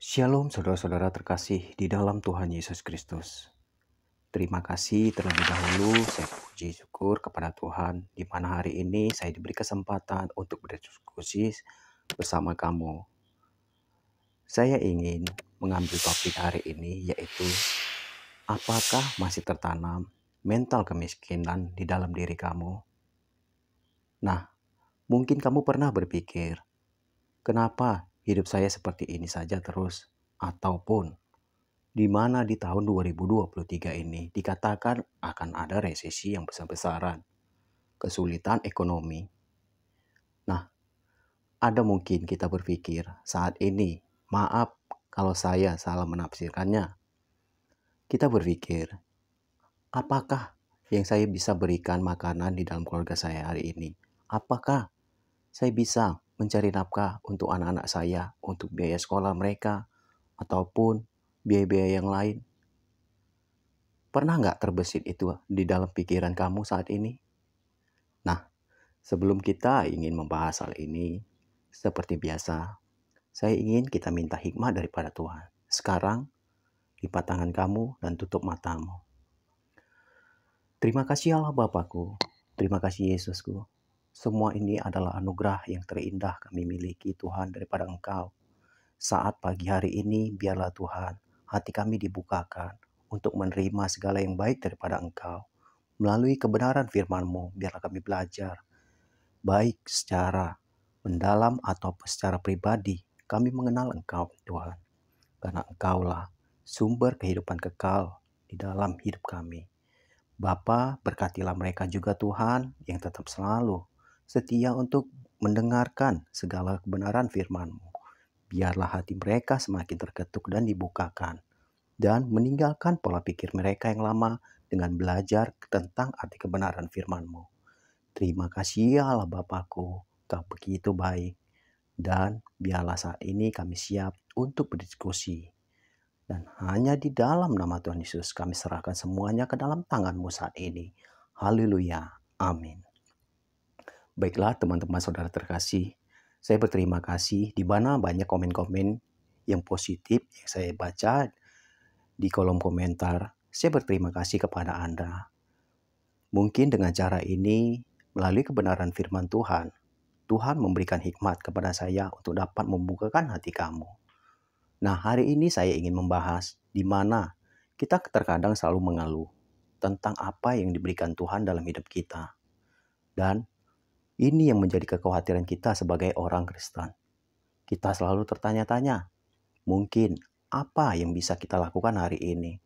Shalom saudara-saudara terkasih di dalam Tuhan Yesus Kristus. Terima kasih terlebih dahulu saya puji syukur kepada Tuhan di mana hari ini saya diberi kesempatan untuk berdiskusi bersama kamu. Saya ingin mengambil topik hari ini yaitu apakah masih tertanam mental kemiskinan di dalam diri kamu? Nah, mungkin kamu pernah berpikir, kenapa hidup saya seperti ini saja terus ataupun di mana di tahun 2023 ini dikatakan akan ada resesi yang besar-besaran, kesulitan ekonomi. Nah, ada mungkin kita berpikir saat ini, maaf kalau saya salah menafsirkannya. Kita berpikir, apakah yang saya bisa berikan makanan di dalam keluarga saya hari ini? Apakah saya bisa mencari nafkah untuk anak-anak saya, untuk biaya sekolah mereka, ataupun biaya-biaya yang lain. Pernah nggak terbesit itu di dalam pikiran kamu saat ini? Nah, sebelum kita ingin membahas hal ini, seperti biasa, saya ingin kita minta hikmah daripada Tuhan. Sekarang, lipat tangan kamu dan tutup matamu. Terima kasih Allah Bapakku, terima kasih Yesusku, semua ini adalah anugerah yang terindah kami miliki Tuhan daripada Engkau. Saat pagi hari ini biarlah Tuhan hati kami dibukakan untuk menerima segala yang baik daripada Engkau. Melalui kebenaran firman-Mu biarlah kami belajar baik secara mendalam atau secara pribadi kami mengenal Engkau Tuhan. Karena Engkaulah sumber kehidupan kekal di dalam hidup kami. Bapa berkatilah mereka juga Tuhan yang tetap selalu setia untuk mendengarkan segala kebenaran firman-Mu. Biarlah hati mereka semakin terketuk dan dibukakan, dan meninggalkan pola pikir mereka yang lama dengan belajar tentang arti kebenaran firman-Mu. Terima kasih ya Allah Bapakku, kau begitu baik. Dan biarlah saat ini kami siap untuk berdiskusi. Dan hanya di dalam nama Tuhan Yesus kami serahkan semuanya ke dalam tanganmu saat ini. Haleluya. Amin. Baiklah teman-teman saudara terkasih, saya berterima kasih di mana banyak komen-komen yang positif yang saya baca di kolom komentar. Saya berterima kasih kepada Anda. Mungkin dengan cara ini, melalui kebenaran firman Tuhan, Tuhan memberikan hikmat kepada saya untuk dapat membukakan hati kamu. Nah, hari ini saya ingin membahas di mana kita terkadang selalu mengeluh tentang apa yang diberikan Tuhan dalam hidup kita. Dan ini yang menjadi kekhawatiran kita sebagai orang Kristen. Kita selalu tertanya-tanya, mungkin apa yang bisa kita lakukan hari ini?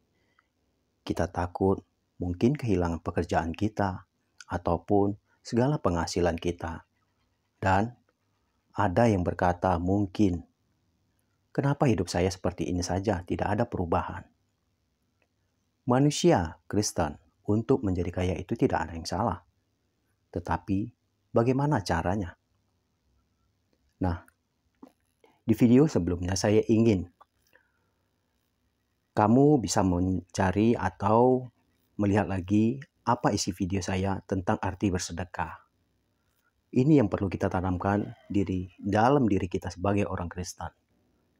Kita takut mungkin kehilangan pekerjaan kita ataupun segala penghasilan kita. Dan ada yang berkata mungkin, kenapa hidup saya seperti ini saja tidak ada perubahan? Manusia Kristen untuk menjadi kaya itu tidak ada yang salah. Tetapi Bagaimana caranya? Nah, di video sebelumnya saya ingin kamu bisa mencari atau melihat lagi apa isi video saya tentang arti bersedekah. Ini yang perlu kita tanamkan diri dalam diri kita sebagai orang Kristen,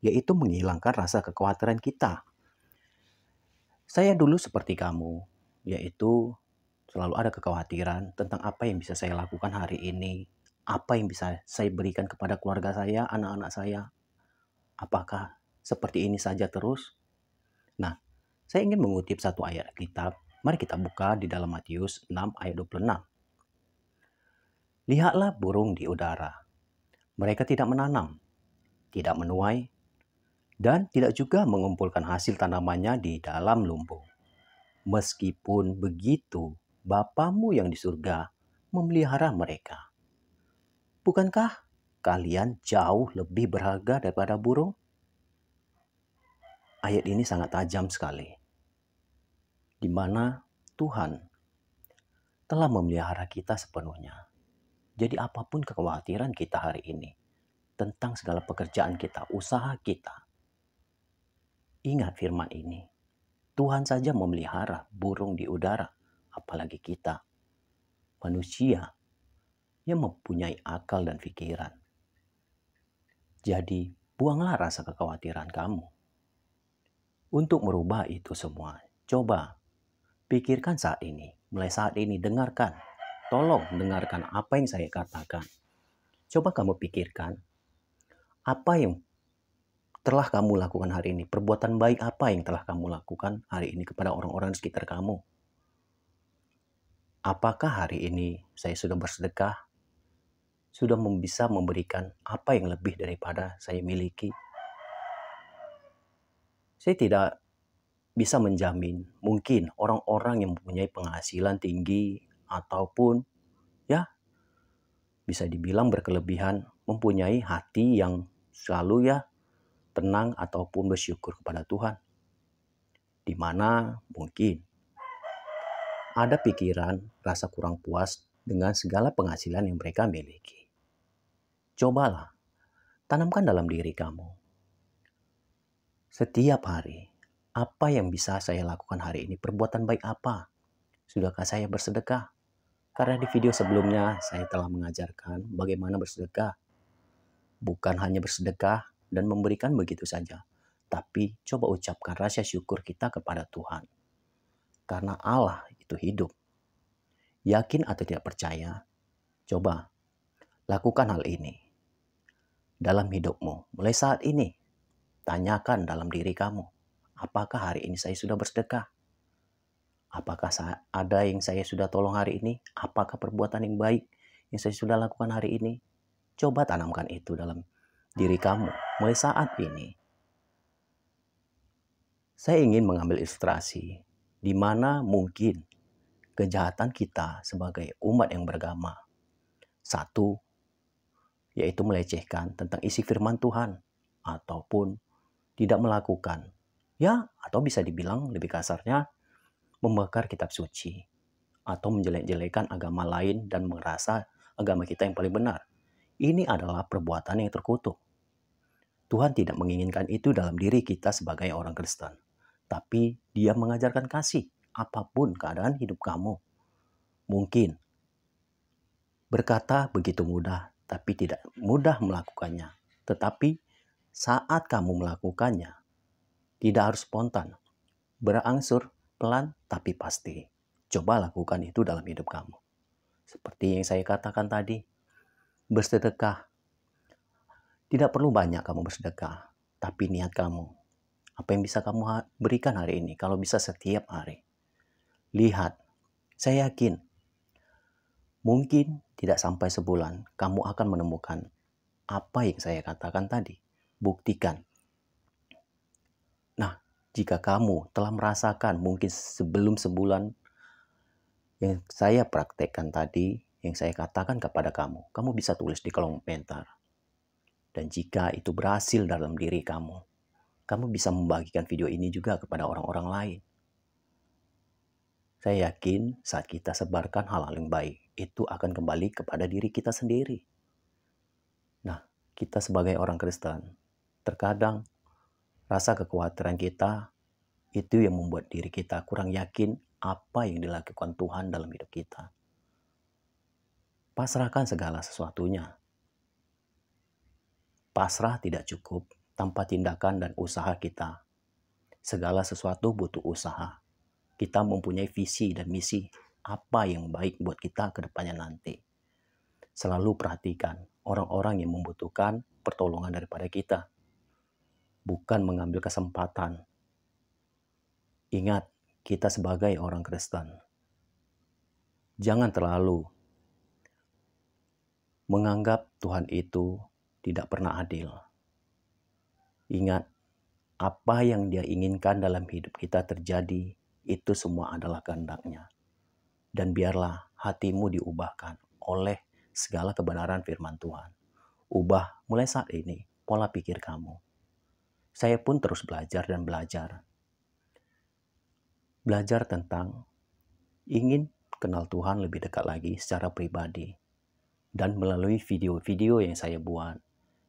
yaitu menghilangkan rasa kekhawatiran kita. Saya dulu seperti kamu, yaitu Selalu ada kekhawatiran tentang apa yang bisa saya lakukan hari ini, apa yang bisa saya berikan kepada keluarga saya, anak-anak saya. Apakah seperti ini saja terus? Nah, saya ingin mengutip satu ayat kitab. Mari kita buka di dalam Matius 6 ayat 26. Lihatlah burung di udara. Mereka tidak menanam, tidak menuai, dan tidak juga mengumpulkan hasil tanamannya di dalam lumbung. Meskipun begitu, Bapamu yang di surga memelihara mereka. Bukankah kalian jauh lebih berharga daripada burung? Ayat ini sangat tajam sekali. Di mana Tuhan telah memelihara kita sepenuhnya. Jadi apapun kekhawatiran kita hari ini tentang segala pekerjaan kita, usaha kita. Ingat firman ini. Tuhan saja memelihara burung di udara apalagi kita, manusia yang mempunyai akal dan pikiran. Jadi, buanglah rasa kekhawatiran kamu. Untuk merubah itu semua, coba pikirkan saat ini, mulai saat ini dengarkan. Tolong dengarkan apa yang saya katakan. Coba kamu pikirkan apa yang telah kamu lakukan hari ini, perbuatan baik apa yang telah kamu lakukan hari ini kepada orang-orang di sekitar kamu apakah hari ini saya sudah bersedekah? Sudah bisa memberikan apa yang lebih daripada saya miliki? Saya tidak bisa menjamin mungkin orang-orang yang mempunyai penghasilan tinggi ataupun ya bisa dibilang berkelebihan mempunyai hati yang selalu ya tenang ataupun bersyukur kepada Tuhan. Di mana mungkin ada pikiran rasa kurang puas dengan segala penghasilan yang mereka miliki. Cobalah tanamkan dalam diri kamu. Setiap hari, apa yang bisa saya lakukan hari ini? Perbuatan baik apa? Sudahkah saya bersedekah? Karena di video sebelumnya saya telah mengajarkan bagaimana bersedekah. Bukan hanya bersedekah dan memberikan begitu saja, tapi coba ucapkan rasa syukur kita kepada Tuhan karena Allah itu hidup. Yakin atau tidak percaya, coba lakukan hal ini dalam hidupmu. Mulai saat ini, tanyakan dalam diri kamu, apakah hari ini saya sudah bersedekah? Apakah ada yang saya sudah tolong hari ini? Apakah perbuatan yang baik yang saya sudah lakukan hari ini? Coba tanamkan itu dalam diri kamu mulai saat ini. Saya ingin mengambil ilustrasi di mana mungkin kejahatan kita sebagai umat yang beragama. Satu, yaitu melecehkan tentang isi firman Tuhan ataupun tidak melakukan. Ya, atau bisa dibilang lebih kasarnya membakar kitab suci atau menjelek-jelekan agama lain dan merasa agama kita yang paling benar. Ini adalah perbuatan yang terkutuk. Tuhan tidak menginginkan itu dalam diri kita sebagai orang Kristen tapi dia mengajarkan kasih apapun keadaan hidup kamu. Mungkin berkata begitu mudah, tapi tidak mudah melakukannya. Tetapi saat kamu melakukannya, tidak harus spontan, berangsur, pelan, tapi pasti. Coba lakukan itu dalam hidup kamu. Seperti yang saya katakan tadi, bersedekah. Tidak perlu banyak kamu bersedekah, tapi niat kamu apa yang bisa kamu berikan hari ini? Kalau bisa setiap hari. Lihat, saya yakin mungkin tidak sampai sebulan kamu akan menemukan apa yang saya katakan tadi. Buktikan. Nah, jika kamu telah merasakan mungkin sebelum sebulan yang saya praktekkan tadi, yang saya katakan kepada kamu, kamu bisa tulis di kolom komentar. Dan jika itu berhasil dalam diri kamu, kamu bisa membagikan video ini juga kepada orang-orang lain. Saya yakin saat kita sebarkan hal-hal yang baik, itu akan kembali kepada diri kita sendiri. Nah, kita sebagai orang Kristen, terkadang rasa kekhawatiran kita itu yang membuat diri kita kurang yakin apa yang dilakukan Tuhan dalam hidup kita. Pasrahkan segala sesuatunya. Pasrah tidak cukup tanpa tindakan dan usaha kita. Segala sesuatu butuh usaha. Kita mempunyai visi dan misi apa yang baik buat kita ke depannya nanti. Selalu perhatikan orang-orang yang membutuhkan pertolongan daripada kita. Bukan mengambil kesempatan. Ingat, kita sebagai orang Kristen. Jangan terlalu menganggap Tuhan itu tidak pernah adil. Ingat, apa yang dia inginkan dalam hidup kita terjadi, itu semua adalah kehendaknya. Dan biarlah hatimu diubahkan oleh segala kebenaran firman Tuhan. Ubah mulai saat ini pola pikir kamu. Saya pun terus belajar dan belajar. Belajar tentang ingin kenal Tuhan lebih dekat lagi secara pribadi. Dan melalui video-video yang saya buat,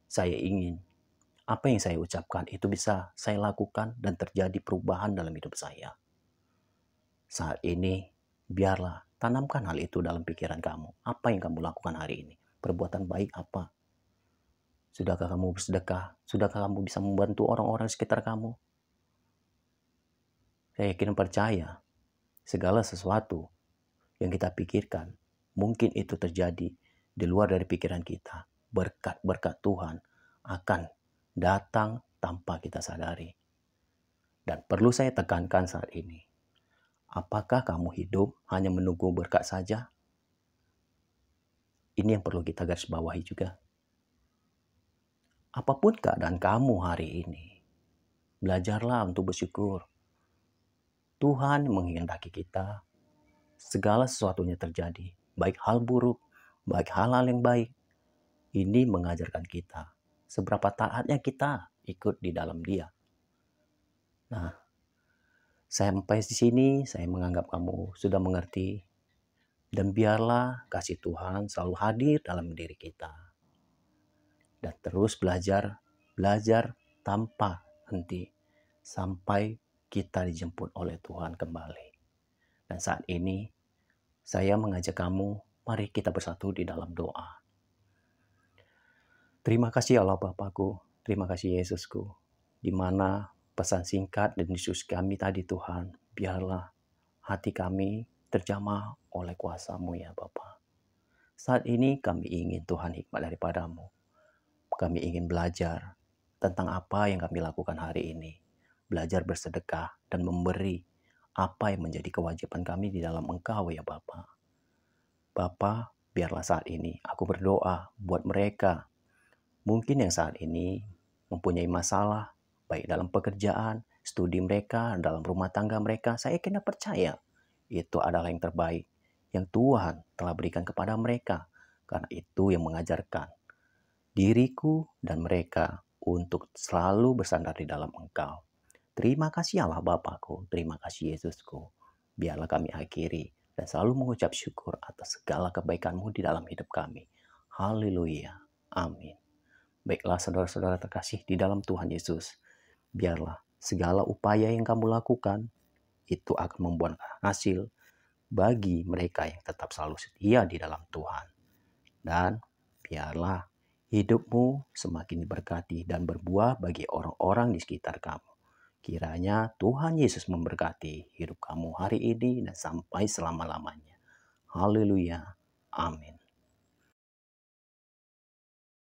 saya ingin apa yang saya ucapkan itu bisa saya lakukan dan terjadi perubahan dalam hidup saya. Saat ini, biarlah tanamkan hal itu dalam pikiran kamu. Apa yang kamu lakukan hari ini? Perbuatan baik apa? Sudahkah kamu bersedekah? Sudahkah kamu bisa membantu orang-orang sekitar kamu? Saya yakin percaya, segala sesuatu yang kita pikirkan, mungkin itu terjadi di luar dari pikiran kita. Berkat-berkat Tuhan akan datang tanpa kita sadari. Dan perlu saya tekankan saat ini, apakah kamu hidup hanya menunggu berkat saja? Ini yang perlu kita garis bawahi juga. Apapun keadaan kamu hari ini, belajarlah untuk bersyukur. Tuhan menghendaki kita segala sesuatunya terjadi, baik hal buruk, baik hal-hal yang baik. Ini mengajarkan kita seberapa taatnya kita ikut di dalam dia. Nah, sampai di sini saya menganggap kamu sudah mengerti dan biarlah kasih Tuhan selalu hadir dalam diri kita. Dan terus belajar, belajar tanpa henti sampai kita dijemput oleh Tuhan kembali. Dan saat ini saya mengajak kamu, mari kita bersatu di dalam doa. Terima kasih Allah Bapakku, terima kasih Yesusku, di mana pesan singkat dan Yesus kami tadi Tuhan, biarlah hati kami terjamah oleh kuasamu ya Bapa. Saat ini kami ingin Tuhan hikmat daripadamu. Kami ingin belajar tentang apa yang kami lakukan hari ini. Belajar bersedekah dan memberi apa yang menjadi kewajiban kami di dalam engkau ya Bapa. Bapa, biarlah saat ini aku berdoa buat mereka Mungkin yang saat ini mempunyai masalah, baik dalam pekerjaan, studi mereka, dalam rumah tangga mereka, saya kena percaya itu adalah yang terbaik yang Tuhan telah berikan kepada mereka. Karena itu yang mengajarkan diriku dan mereka untuk selalu bersandar di dalam Engkau. Terima kasih Allah Bapakku, terima kasih Yesusku. Biarlah kami akhiri dan selalu mengucap syukur atas segala kebaikanmu di dalam hidup kami. Haleluya. Amin. Baiklah saudara-saudara terkasih di dalam Tuhan Yesus, biarlah segala upaya yang kamu lakukan itu akan membuat hasil bagi mereka yang tetap selalu setia di dalam Tuhan. Dan biarlah hidupmu semakin diberkati dan berbuah bagi orang-orang di sekitar kamu. Kiranya Tuhan Yesus memberkati hidup kamu hari ini dan sampai selama-lamanya. Haleluya. Amin.